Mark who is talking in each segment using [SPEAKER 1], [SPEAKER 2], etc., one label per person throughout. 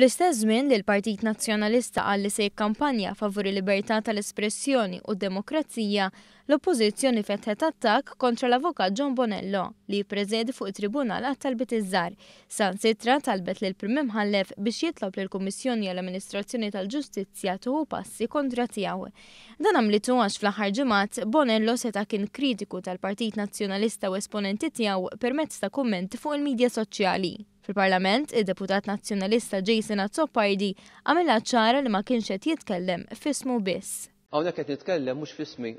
[SPEAKER 1] Fl-istess żmien li l-Partit Nazzjonalista qal li se jikkampanja favuri libertà tal-espressjoni u demokrazija, l-oppożizzjoni fetħet attakk kontra l-avukat John Bonello li jippreżedi fuq it-Tribunal għat talbit iż-żar. San sitra talbet lil prim imħallef biex jitlob lill kummissjoni għall amministrazzjoni tal-Ġustizzja tuħu passi kontra tiegħu. Dan għamlitu għax fl-aħħar ġimgħat Bonello seta' kien kritiku tal-Partit Nazzjonalista u esponenti tiegħu permezz ta' kummenti fuq il-medja soċjali. Fil-Parlament, id-deputat nazzjonalista Jason Azzopardi għamilha ċara li ma kienx qed jitkellem fismu biss.
[SPEAKER 2] Hawnhekk qed nitkellem mhux fismi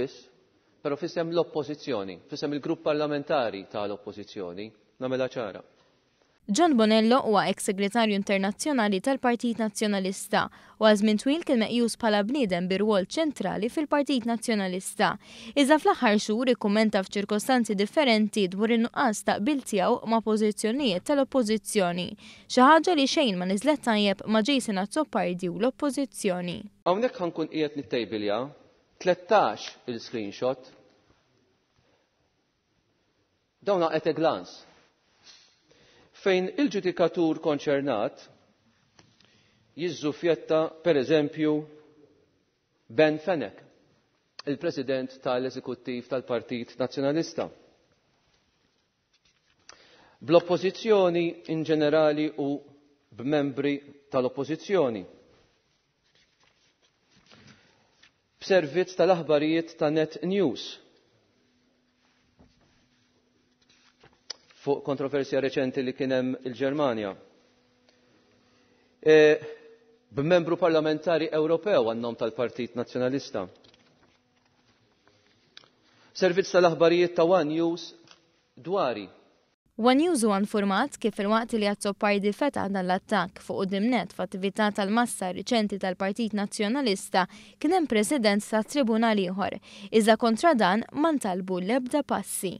[SPEAKER 2] biss, però fisem l-oppożizzjoni, fisem il-grupp parlamentari tal-oppożizzjoni, nagħmilha ċara.
[SPEAKER 1] John Bonello huwa ex segretarju internazzjonali tal-Partit Nazzjonalista u għazmin twil kien meqjus bħala bniedem bir rwol ċentrali fil-Partit Nazzjonalista. Iżda fl-aħħar xhur ikkumenta f'ċirkostanzi differenti dwar in-nuqqas taqbil tiegħu ma' pożizzjonijiet tal-Oppożizzjoni, xi ħaġa li xejn ma niżlet tajjeb ma' Jason Azzopardi u l-Oppożizzjoni.
[SPEAKER 2] Hawnhekk ħankun qiegħed nittejbilja 13 il-screenshot dawna qed glance fejn il-ġudikatur konċernat jizzufjetta per eżempju Ben Fenek, il-president tal-eżekuttiv tal-Partit Nazzjonalista. Bl-oppozizjoni in ġenerali u b'membri tal-oppozizjoni. B'servizz tal-aħbarijiet ta' Net News fuq kontroversja reċenti li kienem il-Germania. E, B'membru parlamentari Ewropew għannom tal-Partit Nazjonalista. Servizz tal-aħbarijiet ta' One News dwari.
[SPEAKER 1] One News u għanformat kif il-waqt li għazzo pardi feta dan l-attak fuq u dimnet f'attività tal-massa riċenti tal-Partit Nazjonalista kienem president ta' tribunali Iħor, iżda kontra dan man talbu l-ebda passi.